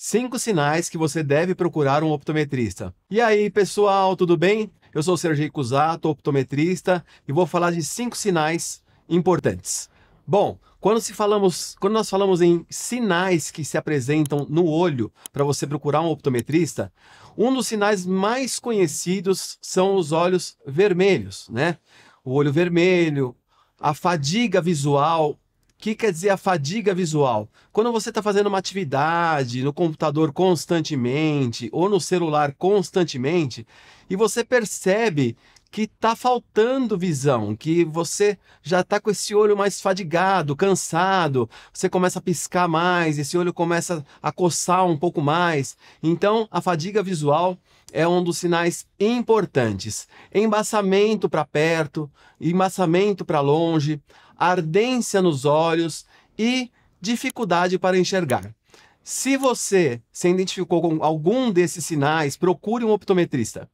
Cinco sinais que você deve procurar um optometrista. E aí, pessoal, tudo bem? Eu sou o Sergei Cusato, optometrista, e vou falar de cinco sinais importantes. Bom, quando, se falamos, quando nós falamos em sinais que se apresentam no olho para você procurar um optometrista, um dos sinais mais conhecidos são os olhos vermelhos, né? O olho vermelho, a fadiga visual o que quer dizer a fadiga visual? Quando você está fazendo uma atividade no computador constantemente ou no celular constantemente e você percebe que está faltando visão, que você já está com esse olho mais fadigado, cansado, você começa a piscar mais, esse olho começa a coçar um pouco mais. Então, a fadiga visual é um dos sinais importantes. Embaçamento para perto, embaçamento para longe, ardência nos olhos e dificuldade para enxergar. Se você se identificou com algum desses sinais, procure um optometrista.